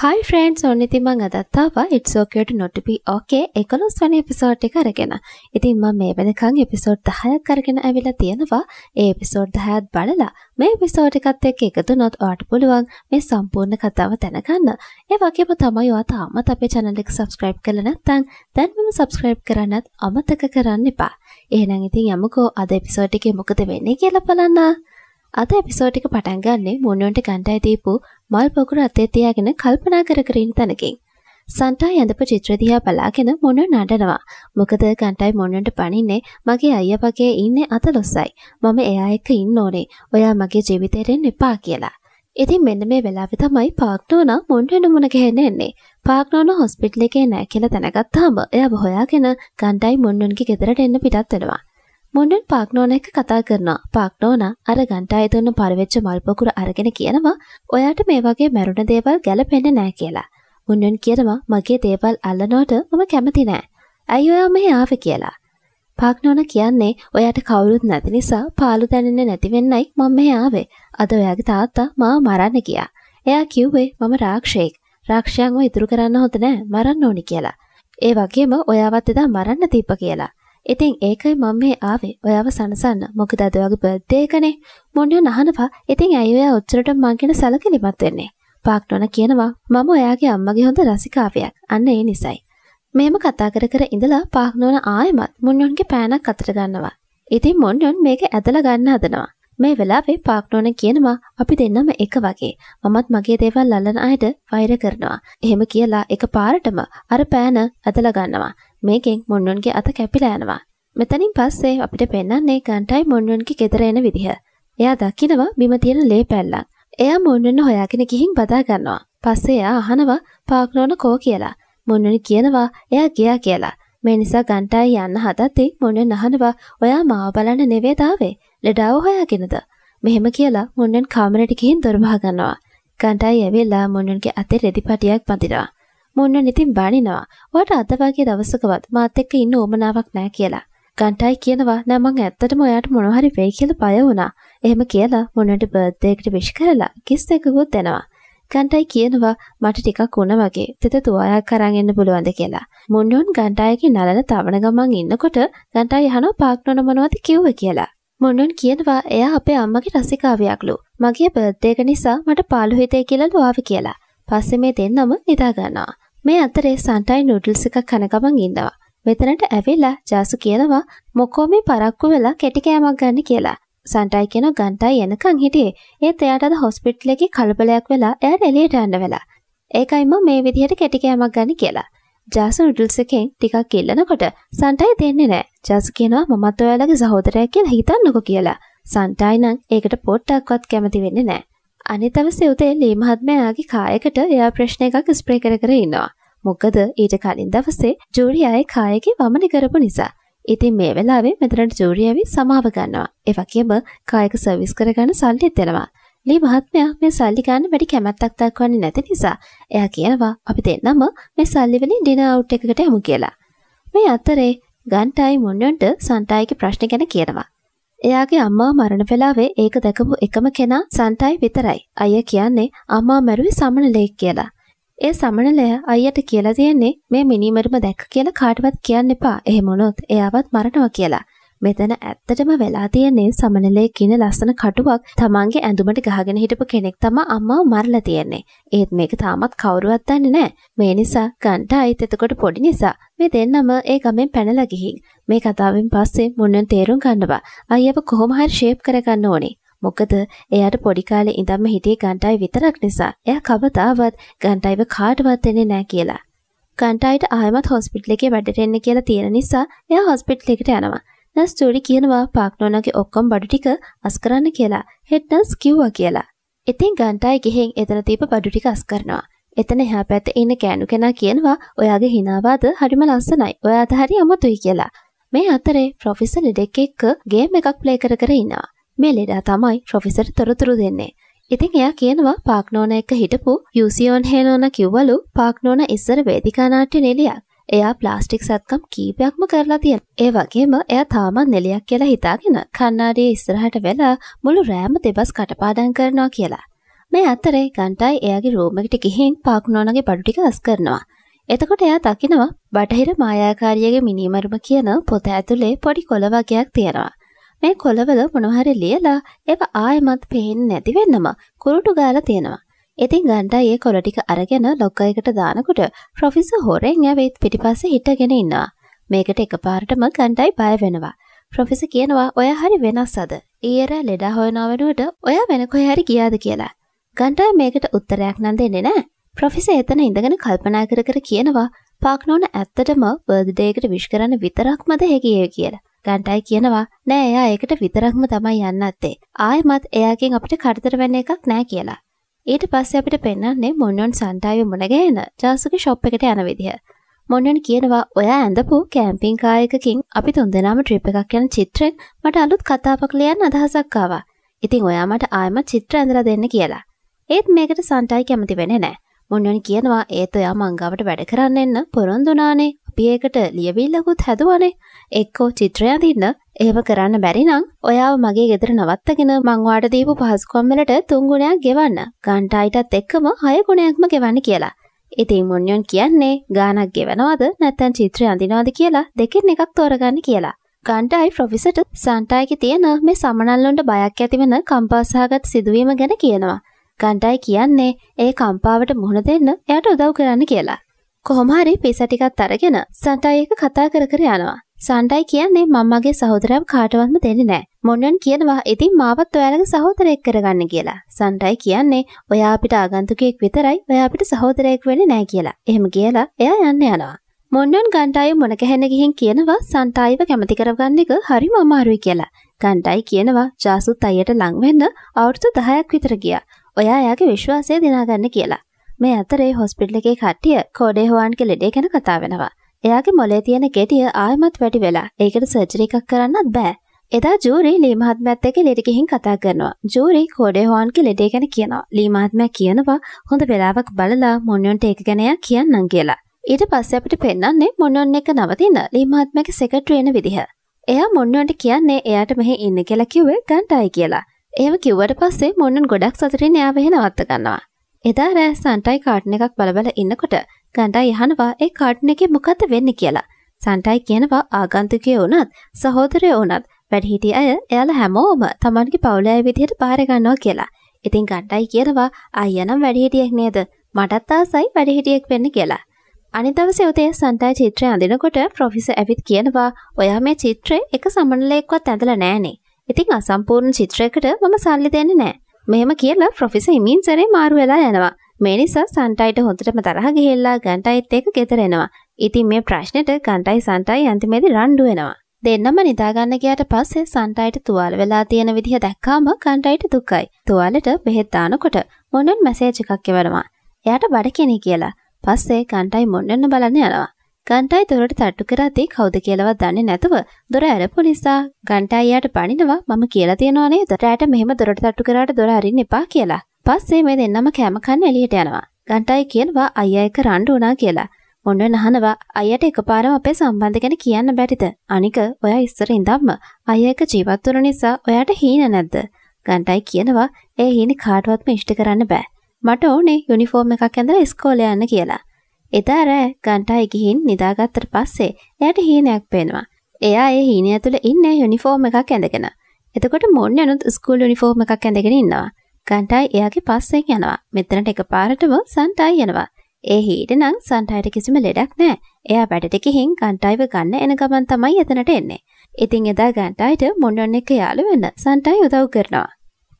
හයි France ඔන්නඉති මං අදත්තාව ඉත්සෝකයට නොටබි ඕකේ එකොළොස් වන එපිසෝට් එක අරගෙන ඉතින් මං මේ වෙනකං එපිසෝඩ් දහයක් කරගෙන ඇවිලා තියෙනවා ඒ එපිසෝඩ් දහයත් බලලා මේ පිසෝට් එකත් එක් එකතු නොත් ආට පුළුවන් මේ සම්පූර්ණ කතාව දැනගන්න ඒ වගේම තමයි ඔයා තාමත් අපේ channel එක subscribe කරලා නැත්නම් දැන් මම subscribe කරන්නත් අමතක කරන්න එපා එහෙනම් ඉතින් යමුකෝ අද එපිසෝඩ් එකේ මොකද වෙන්නේ කියලා බලන්න අද එපිසෝඩ් එක පටන් ගන්නෙ මුන්නොන්ට ගණ්ඩායි දීපු මල් පොකුර අතේ තියාගෙන කල්පනා කර කර ඉන්න තැනකින්. සන්ටා යඳපු චිත්‍ර දිහා බලාගෙන මොන නඩනවා. මොකද ගණ්ඩායි මොන්නොන්ට පණින්නේ මගේ අයියා වගේ ඉන්නේ අතලොස්සයි. මම එයා එක්ක ඉන්න ඕනේ. ඔයා මගේ ජීවිතේට එපා කියලා. ඉතින් මෙන්න මේ වෙලාවේ තමයි පාක් නෝනා මොන්ටෙන මුණ ගැහෙන්න එන්නේ. පාක් නෝනා හොස්පිටල් එකේ නෑ කියලා දැනගත්තාම එයා හොයාගෙන ගණ්ඩායි මොන්නොන්ගේ ගෙදරට එන්න පිටත් වෙනවා. මුන්ඩන් පාක්නෝන එක කතා කරනවා පාක්නෝන අර ගන්ටාය තුන්න පරිවෙච්ච මල් පොකුර අරගෙන කියනවා ඔයාට මේ වගේ මැරුණ දේවල් ගැලපෙන්න නෑ කියලා. මුන්ඩන් කියනවා මගේ දේවල් අල්ලනෝට මම කැමති නෑ. ඇයි ඔයා මෙහි ආව කියලා. පාක්නෝන කියන්නේ ඔයාට කවුරුත් නැති නිසා පාලු දැනෙන්න නැතිවෙන්නයි මම මෙහි ආවේ. අද ඔයාගේ තාත්තා මාව මරන්න ගියා. එයා කිව්වේ මම රාක්ෂයෙක්. රාක්ෂයන්ව ඉතුරු කරන්න හොඳ නෑ මරන්න ඕනි කියලා. ඒ වගේම ඔයාවත් එදා මරන්න තිබ්බ කියලා. ඉතින් ඒකයි මම මේ ආවේ ඔයාව සනසන්න. මොකද අද ඔයාගේ බර්ත්ඩේ එකනේ. මොන්නේ නහනවා. ඉතින් ඇයි ඔයා ඔච්චරට මං ගැන සැලකිලිමත් වෙන්නේ? පාක්නෝන කියනවා මම ඔයාගේ අම්මගේ හොඳ රසිකාවියක්. අන්න ඒ නිසයි. මෙහෙම කතා කර කර ඉඳලා පාක්නෝන ආයෙමත් මුන්නොන්ගේ පෑනක් අතට ගන්නවා. ඉතින් මොන්නොන් මේක ඇදලා ගන්න හදනවා. මේ වෙලාවේ පාක්නෝන කියනවා අපි දෙන්නම එක වගේ. මමත් මගේ දේවල් අල්ලන අයට වෛර කරනවා. එහෙම කියලා එක පාරටම අර පෑන ඇදලා ගන්නවා. මේකෙන් මොන්නුවන්ගේ අත කැපිලෑනවා. මෙතනින් පස්සේ අපිට පෙන්න්නන්නේ කන්ටයි මොන්නුවන්ගේ ගෙදරෙන විදිහ. එයා දකිනවා බිමතියෙන ලේ පැල්ලක්. එයා මොන්නුවන්න හොයාගෙන ගිහින් බදා ගන්නවා. පස්සේ එයා අහනවා පාක්නෝන කෝ කියලා. මොන්නුවනි කියනවා එයා ගියා කියලා. මේ නිසා ගන්ටයි යන්න හදත්ති මොන්නෙන් අහනවා ඔයා මාව බලන්න නෙවේදාවේ ලෙඩාව හොයාගෙනද. මෙහෙම කියලා මොන්නෙන් කාමරට ගිහින් දොරමහා ගන්නවා. ගන්ටයි ඇවිල්ලා මොන්නුන්ගේ අතේ රෙදිපටියක් පඳිනවා. මුන්නන් ඉතින් බනිනවා. ඔයාට අද වගේ දවසකවත් මාත් එක්ක ඉන්න ඕමනාවක් නෑ කියලා. ගන්ටයි කියනවා නෑ මං ඇත්තටම ඔයාට මොනවා හරි වෙයි කියලා බය වුණා. එහෙම කියලා මුන්නන්ට බර්ත්ඩේ එකට විශ් කරලා කිස් එකකුත් දෙනවා. ගන්ටයි කියනවා මට ටිකක් උණ වගේ තෙත තුවායක් කරන් එන්න පුළුවන්ද කියලා. මුන්නුන් ගන්ටයිගේ නලල තවන ගමන් ඉන්නකොට ගන්ටයි අහනවා පාක්නොන මොනවද කිව්වේ කියලා. මුන්නුන් කියනවා එයා අපේ අම්මගේ රසිකාවියක්ලු. මගේ බර්ත්ඩේ එක නිසා මට පාළු හිතේ කියලා ලුවාවි කියලා. පස්සේ මේ දෙන්නම නිදා ගන්නවා. මේ අතරේ සන්ටයි නුඩල්ස් එකක් කන ගමන් ඉන්නවා. මෙතනට ඇවිල්ලා ජාසු කියනවා මොකෝ මේ පරක්කු වෙලා කෙටි කෑමක් ගන්න කියලා. සන්ටයි කියන ගන්ටයි එනකන් හිටියේ. ඒත් එයාට අද හොස්පිටල් එකේ කලබලයක් වෙලා එයාට එළියට යන්න වෙලා. ඒකයි මම මේ විදිහට කෙටි කෑමක් ගන්න කියලා. ජාසු නුඩල්ස් එකෙන් ටිකක් ඉල්ලනකොට සන්ටයි දෙන්නේ නැහැ. ජාසු කියනවා මමත් ඔයාලගේ සහෝදරයෙක් කියලා හිතන්නකෝ කියලා. සන්ටයි නම් ඒකට පොට්ටක්වත් කැමති වෙන්නේ නැහැ. අනිතව සිවතේ ලී මහත්මයාගේ කායකට එයා ප්‍රශ්න එකක් ස්ප්‍රේ කර කර ඉන්නවා. මොකද ඊට කලින් දවසේ ජූරියායේ කායගේ වමන කරපු නිසා. ඉතින් මේ වෙලාවේ මෙතනට ජූරියවි සමාව ගන්නවා. ඒ වගේම කායක සර්විස් කරගන්න සල්ලිත් දෙනවා. ලී මහත්මයා මේ සල්ලි ගන්න වැඩි කැමැත්තක් දක්වන්නේ නැති නිසා එයා කියනවා අපි දෙන්නම මේ සල්ලි වලින් ඩිනර් අවුට් එකකට යමු කියලා. මේ අතරේ ගන්ටයි මොන්ඩන්ට සන්ටයිගේ ප්‍රශ්න ගැන කියනවා. එයාගේ අම්මා මරණ වෙලාවේ ඒක දැකපු එකම කෙනා සන්ටයි විතරයි. අයියා කියන්නේ අම්මා මැරුවේ සමනලෙක් කියලා. ඒ සමනලය අයියට කියලා තියෙන්නේ මේ මිනිමරුම දැක්ක කියලා කාටවත් කියන්න එපා. එහෙම වුණොත් එයාවත් මරනවා කියලා. මෙතන ඇත්තටම වෙලා තියෙන්නේ සමනලේ කියන ලස්සන කටුවක් තමන්ගේ ඇඳුමට ගහගෙන හිටපු කෙනෙක් තම අම්මව මරලා තියෙන්නේ. ඒත් මේක තාමත් කවුරුවත් දන්නේ නැහැ. මේ නිසා ගන්ට අයිත් එතකොට පොඩි නිසා මේ දෙන්නම ඒ ගමෙන් පැනලා ගිහින්. මේ කතාවෙන් පස්සේ මුන්නන් තේරුම් ගන්නවා. අයියව කොහොම හරි ෂේප් කරගන්න ඕනේ. මොකද එයාට පොඩි කාලේ ඉඳන්ම හිටියේ ගන්ටයි විතරක් නිසා එයා කවදාවත් ගන්ටයිව කාටවත් දෙන්නේ නැහැ කියලා. ගන්ටයිට ආයමත් හොස්පිටල් එකේ වැඩට එන්න කියලා තියෙන නිසා එයා හොස්පිටල් එකට යනවා. නර්ස් ජූලි කියනවා පාක්නෝනගේ ඔක්කොම බඩු ටික අස් කරන්න කියලා හෙඩ් නර්ස් කිව්වා කියලා. ඉතින් ගන්ටායි ගිහින් එතන තියප බඩු ටික අස් කරනවා. එතන එහා පැත්තේ ඉන්න කෑනු කෙනා කියනවා ඔයාගේ හිනාවාද හරිම ලස්සනයි. ඔයාට හරි අමුතුයි කියලා. මේ අතරේ ප්‍රොෆෙසර් ලෙඩෙක් එක්ක ගේම් එකක් ප්ලේ කර කර ඉන්නවා. මේ ලෙඩා තමයි ප්‍රොෆෙසර් තොරතුරු දෙන්නේ. ඉතින් එයා කියනවා පාක්නෝන එක්ක හිටපු යුසියෝන් හේනෝන කිව්වලු පාක්නෝන ඉස්සර වේදිකා නාට්‍ය නිලියක්. එයා ප්ලාස්ටික් සත්කම් කීපයක්ම කරලා තියෙන. ඒ වගේම එයා තාමත් නෙලියක් කියලා හිතාගෙන කන්නාඩියේ ඉස්සරහට වෙලා මුළු රෑම දෙබස් කටපාඩම් කරනවා කියලා. මේ අතරේ ගන්ටයි එයාගේ රූම් එකට ගිහින් පාක්නෝනගේ බඩු ටික අස් කරනවා. එතකොට එයා දකිනවා බටහිර මායාකාරියගේ මිනිමරුම කියන පොත ඇතුලේ පොඩි කොළ වගයක් තියෙනවා. මේ කොළවල මොනවහරි ලියලා ඒව ආයෙමත් පේන්නේ නැති වෙන්නම කුරුටු ගාලා තියෙනවා. ඉතින් ගණ්ඩා ඒ කොළ ටික අරගෙන ලොක්කයකට දානකොට ප්‍රොෆෙස හොරෙන් ඇවිත් පිටිපස්සේ හිටගෙන ඉන්නවා. මේකට එකපාරටම ගණ්ඩායි බය වෙනවා. ප්‍රොෆෙස කියනවා ඔය හරි වෙනස් අද. ඊයර ලෙඩා හොයනවා වෙනුවට ඔයා වෙන කොහේ හරි ගියාද කියලා. ගණ්ඩායි මේකට උත්තරයක් නම් දෙන්නේ නැහැ. ප්‍රොෆෙස එතන ඉඳගෙන කල්පනා කර කර කියනවා පාක්නෝන ඇත්තටම බර්ධඩේකට විශ් කරන්න විතරක්මද හැකිය කියලා. ගන්ටයි කියනවා නෑ එයා ඒකට විතරක්ම තමයි යන්න අත්තේ. ආයමත් එයාගෙන් අපිට කරදර වෙන්න එකක් නෑ කියලා. ඊට පස්ස අපිට පෙන්න්නන්නේ මොන්නොන් සන්ටායු මුණගෑන ජාසුක ශොප් එකට යන විදිහ මොන්නන් කියනවා ඔය ඇඳපු කෑම්පින් කායකකින් අපි තුන්දෙනම ට්‍රිප් එකක් යන චිත්‍රෙන් මට අලුත් කතාපක් ලියන්න අදහසක් ආවා. ඉතින් ඔයා මට ආයෙම චිත්‍ර ඇඳලා දෙන්න කියලා. ඒත් මේකට සන්ටයි කැමති වෙන්නේ නැහැ. මොන්නන් කියනවා ඒත් ඔයා මංගාවට වැඩ කරන්න එන්න පොරොන්දු නානේ. කොපියකට ලියවිල්ලකුත් හැදුවනේ එක්කෝ චිත්‍රයඳන්න ඒව කරන්න බැරිනම් ඔයාව මගේ ගෙදර නවත්තගෙන මංවාට දීපු පහස්කොම්මලට තුංගුණයක් ගෙවන්න ගන්ටයිටත් එක්කම හය ගුණයක්ම ගෙවන්න කියලා ඉතින් මුන්යොන් කියන්නේ ගානක් ගෙවනවද නැත්තැන් චිත්‍රය අඳිනවාද කියලා දෙකෙන් එකක් තෝරගන්න කියලා ගන්ටයි ප්‍රොෆිසට සන්ටයිකි තියෙන මේ සමනල්ලොන්ට බයක් ඇතිවෙන කම්පාසාගත් සිදුවීම ගැන කියනවා ගන්ටයි කියන්නේ ඒ කම්පාවට මුහුණ දෙන්න එයට උදව් කරන්න කියලා කොහොමහරි පිස ටිකත් අරගෙන සන්ටයි එක කතා කර කර යනවා. සන්ටයි කියන්නේ මම්මගේ සහෝදරයව කාටවත්ම දෙන්නේ නැහැ. මොන්නන් කියනවා ඉතින් මාවත් ඔයාලගේ සහෝදරයෙක් කරගන්න කියලා. සන්ටයි කියන්නේ ඔයා අපිට ආගන්තුකයෙක් විතරයි ඔයා අපිට සහෝදරයෙක් වෙන්නේ නැහැ කියලා. එහෙම කියලා එයා යන්න යනවා. මොන්නන් ගන්ටායි මොන කැහෙන ගිහින් කියනවා සන්ටයිව කැමති කරගන්න එක හරිම අමාරුයි කියලා. ගන්ටයි කියනවා ජාසුත් අයියට ලං වෙන්න අවුරුදු 10ක් විතර ගියා. ඔයා එයාගේ විශ්වාසය දිනාගන්න කියලා. මේ අතරේ හොස්පිටල එකේ කට්ටිය කෝඩේ හෝන්ගේ ලෙඩේ ගැන කතා වෙනවා. එයාගේ මොලේ තියෙන ගෙටිය ආයමත් වැඩි වෙලා ඒකට සර්ජරි එකක් කරන්නත් බෑ. එදා ජූරි ලීමහත්මැත් එක ලෙඩිකිහින් කතා කරනවා. ජූරි කෝඩේ හෝන්ගේ ලෙඩේ ගැන කියනවා. ලීමහත්මයා කියනවා හොඳ වෙලාවක් බලලා මොන්යොන්ට ඒක ගැන කියන්නම් කියලා. ඊට පස්සේ අපිට පෙන්වන්නේ මොන්යොන් එක නවතින ලීමහත්මයාගේ සෙක්‍රටරි වෙන විදිහ. එයා මොන්යොන්ට කියන්නේ එයාට මෙහි ඉන්න කියලා කිව්වේ ගන්ටයි කියලා. එහෙම කිව්වට පස්සේ මොන්නුන් ගොඩක් සතුටින් එයාව එහෙ නවත්ත ගන්නවා. එදා රෑ සන්ටයි කාට්න එකක් බලබල ඉන්නකොට ගණ්ඩා යහනවා ඒ කාට්න එක මොකක්ද වෙන්න කියලා. සන්ටයි කියනවා ආගන්තුකය වනත් සහෝදරය වනත් වැඩහිටිය අය එයාල හැමෝම තමන්ගේ පවුලෑ විදිහයට පාරගන්නවා කියලා. ඉතින් ගණ්ඩයි කියනවා අයනම් වැඩිහිටියෙක් නේද මටත් ආසයි වැඩිහිටියෙක් වෙන්න කියලා. අනිදවස යුතේ සන්ටයි චිත්‍රය අඳනකොට ප්‍රොෆිස ඇවිත් කියනවා ඔයා මේ චිත්‍රය එක සමනලයෙක්වත් ඇඳල නෑනේ. ඉතින් අසම්පූර්ණ චිත්‍රයකට මම සල්ලි දෙන්න නෑ. මෙහෙම කියලා ප්‍රොෆෙසර් හිමින් සරේ මාරු වෙලා යනවා. මේ නිසා සන්ටයිට හොඳටම තරහ ගිහිල්ලා ගන්ටයිත් එක්ක ගෙදර එනවා. ඉතින් මේ ප්‍රශ්නෙට ගන්ටයි සන්ටයි අන්තිමේදී රණ්ඩු වෙනවා. දෙන්නම නිදාගන්න ගියාට පස්සේ සන්ටයිට තුවාල වෙලා තියෙන විදිහ දැක්කාම ගන්ටයිට දුකයි. තුවාලෙට බෙහෙත් දානකොට මොන්නන් මැසේජ් එකක් එවනවා. එයාට බඩ කෙනේ කියලා. පස්සේ ගන්ටයි මොන්නන්න බලන්න යනවා. ගන්ටයි දොරට තට්ටු කරද්දී කවුද කියලාවත් දන්නේ නැතුව දොර ඇරපු නිසා ගන්ටයි යාට බනිනවා මම කියලා තියනවා නේද? රැට මෙහෙම දොරට තට්ටු කරාට දොර අරින්න එපා කියලා. පස්සේ මේ දෙන්නම කැම කන්න එළියට යනවා. ගන්ටයි කියනවා අයියා එක රණ්ඩු වුණා කියලා. ඔන්න නහනවා අයියට එකපාරම අපේ සම්බන්ධ ගැන කියන්න බැරිද? අනික ඔයා ඉස්සර ඉඳන්ම අයියා එක ජීවත් වුණ නිසා ඔයාට හීන නැද්ද? ගන්ටයි කියනවා ඒ හීනේ කාටවත්ම ඉෂ්ට කරන්න බෑ. මට ඕනේ යුනිෆෝම් එකක් ඇඳලා ඉස්කෝලේ යන්න කියලා. එදා රෑ ගන්ටායි ගිහින් නිදාගත්තට පස්සේ එයට හීනයක් පේනවා. එයා ඒ හීනය තුළ ඉන්න යුනිෆෝර්ම එකක් ඇඳගෙන. එතකොට මොන්න යනුත් ස්කූල් යුනිෆෝර්ම එකක් ඇඳගෙන ඉන්නවා. ගන්ටයි එයාගේ පස්සෙන් යනවා. මෙතනට එක පාරටම සන්ටයි යනවා. ඒ හීට නම් සන්ටයිට කිසිම ලෙඩක් නෑ. එයා වැඩට ගිහින් ගන්ටයිව ගන්න එන ගමන් තමයි එතනට එන්නේ. ඉතින් එදා ගන්ටයිට මොන්නොන් එක යාළු වෙන්න සන්ටයි උදව් කරනවා.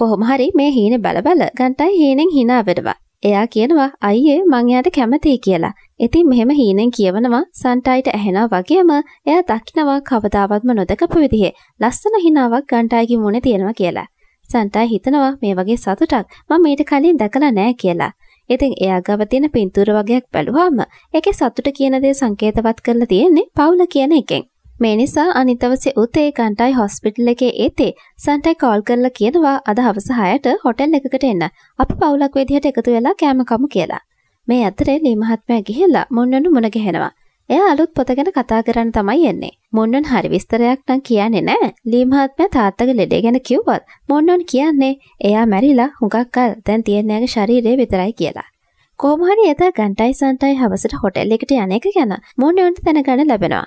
කොහොම හරි මේ හීන බලබල ගන්ටයි හීනෙන් hina වෙනවා. එයා කියනවා අයියේ මං එයාට කැමතියි කියලා. ඉතින් මෙහෙම හීනෙන් කියවනවා සන්ටයිට ඇහෙනා වගේම එයා දකිනවා කවදාවත්ම නොදකපු විදිහේ ලස්සන හිනාවක් ගන්ටයිගේ මුණේ තියෙනවා කියලා. සන්ටයි හිතනවා මේ වගේ සතුටක් මම මීට කලින් දැකලා නෑ කියලා. ඉතින් එයා ගව තියෙන පින්තූර වගේක් බැලුවාම ඒකේ සතුට කියන දේ සංකේතවත් කරලා තියෙන්නේ පවුල කියන එකෙන්. මේ නිසා අනිතවසේ උතේ ගන්ටයි හොස්පිටල් එකේ ඒතේ සන්ටයි කෝල් කරලා කියනවා අද හවස 6ට හොටෙල් එකකට එන්න. අපි පවුලක් විදිහට එකතු වෙලා කෑම කමු කියලා. මේ අතරේ ලී මහත්මයා ගිහිල්ලා මොන්නනු මුණ ගැහෙනවා. එයා අලුත් පොත ගැන කතා කරන්න තමයි එන්නේ. මොන්නොන් හරි විස්තරයක් නම් කියන්නේ නැහැ. ලී මහත්මයා තාත්තගේ ලෙඩේ ගැන කිව්වත් මොන්නොන් කියන්නේ එයා මැරිලා හුඟක් කල් දැන් තියන්නේ ශරීරය විතරයි කියලා. කොහොම හරි එදා ගන්ටයි සන්ටයි හවසට හොටෙල් එකට යන එක ගැන මොන්නොන්ට දැනගන්න ලැබෙනවා.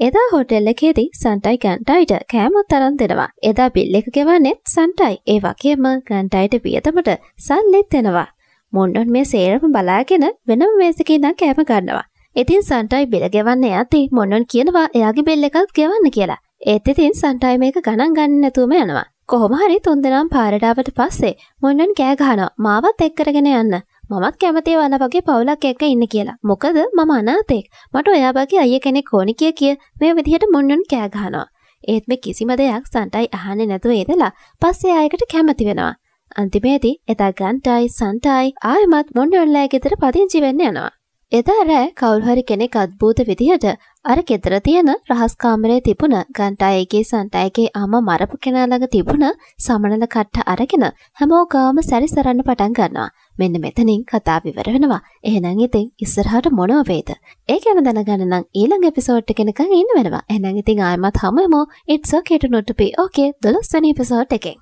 එදා හොටෙල්ලකේදී සන්ටයි ගන්ටයිට කෑමත් තරන් දෙනවා. එදා බිල් එක ගෙවන්නෙත් සන්ටයි ඒ වගේම ගන්ටයිට වියතමට සල්ලෙත් දෙනවා. මොන්ඩොන් මේ සේරම බලාගෙන වෙනම මේසකේ නම් කෑම ගන්නවා. ඉතින් සන්ටයි බිල ගෙවන්න ඇති මොන්නොන් කියනවා එයාගේ බෙල්ල එකත් ගෙවන්න කියලා. ඒත් ඉතින් සන්ටයි මේක ගණන් ගන්න නැතුවම යනවා. කොහොම හරි තුන්දෙනාම පාරඩාවට පස්සේ මොන්නොන් කෑ ගහනවා මාවත් එක්කරගෙන යන්න. මමත් කැමති ඔයාලා වගේ පවුලක් එක්ක ඉන්න කියලා. මොකද මම අනාථෙක්. මට ඔයා වගේ අයිය කෙනෙක් ඕනි කිය කිය මේ විදිහට මොන්නුන් කෑ ගහනවා. ඒත් මේ කිසිම දෙයක් සන්ටයි අහන්නේ නැතුව ඉඳලා පස්සේ ආයෙකට කැමති වෙනවා. අන්තිමේදී එදා ගන්ටයි සන්ටයි ආයෙමත් මොන්නුන්ලා ගෙදර පදිංචි වෙන්න යනවා. එදා රෑ කවුල්හරි කෙනෙක් අත්භූත විදිහට අර ගෙදර තියෙන රහස්කාමරේ තිබුණ ගන්ටායගේ සන්ටායගේ අම මරපු කෙනාළඟ තිබුණ සමනල කට්ට අරගෙන හැමෝගාම සැරිසරන්න පටන් ගන්නවා. මෙන්න මෙතනින් කතා විවර වෙනවා. එහෙනම් ඉතින් ඉස්සරහට මොනව වේද? ඒ ගැන දැනගන්න නම් ඊළඟ එපිසෝඩ් එකනකන් ඉන්න වෙනවා. එහෙනම් ඉතින් ආයෙමත් හමුවෙමු. It's okay to not to be okay 12 වෙනි එපිසෝඩ් එකෙන්.